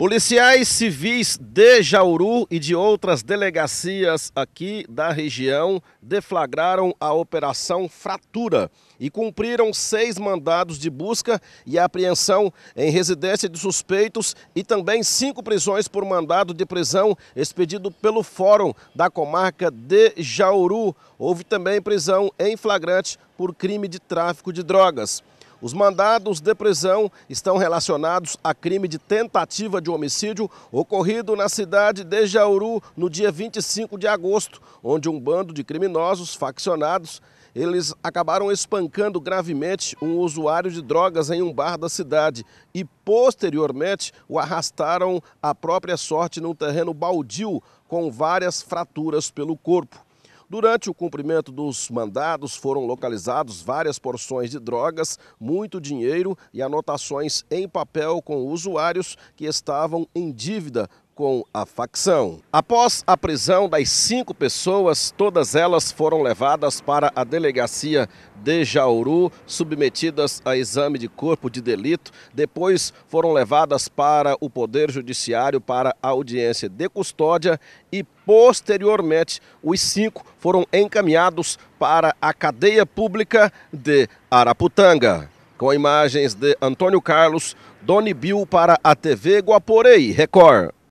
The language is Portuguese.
Policiais civis de Jauru e de outras delegacias aqui da região deflagraram a Operação Fratura e cumpriram seis mandados de busca e apreensão em residência de suspeitos e também cinco prisões por mandado de prisão expedido pelo Fórum da Comarca de Jauru. Houve também prisão em flagrante por crime de tráfico de drogas. Os mandados de prisão estão relacionados a crime de tentativa de homicídio ocorrido na cidade de Jauru no dia 25 de agosto, onde um bando de criminosos faccionados eles acabaram espancando gravemente um usuário de drogas em um bar da cidade e, posteriormente, o arrastaram à própria sorte num terreno baldio com várias fraturas pelo corpo. Durante o cumprimento dos mandados, foram localizados várias porções de drogas, muito dinheiro e anotações em papel com usuários que estavam em dívida com a facção. Após a prisão das cinco pessoas, todas elas foram levadas para a delegacia de Jauru, submetidas a exame de corpo de delito. Depois foram levadas para o Poder Judiciário para audiência de custódia e, posteriormente, os cinco foram encaminhados para a cadeia pública de Araputanga. Com imagens de Antônio Carlos, Doni Bill para a TV Guaporei Record.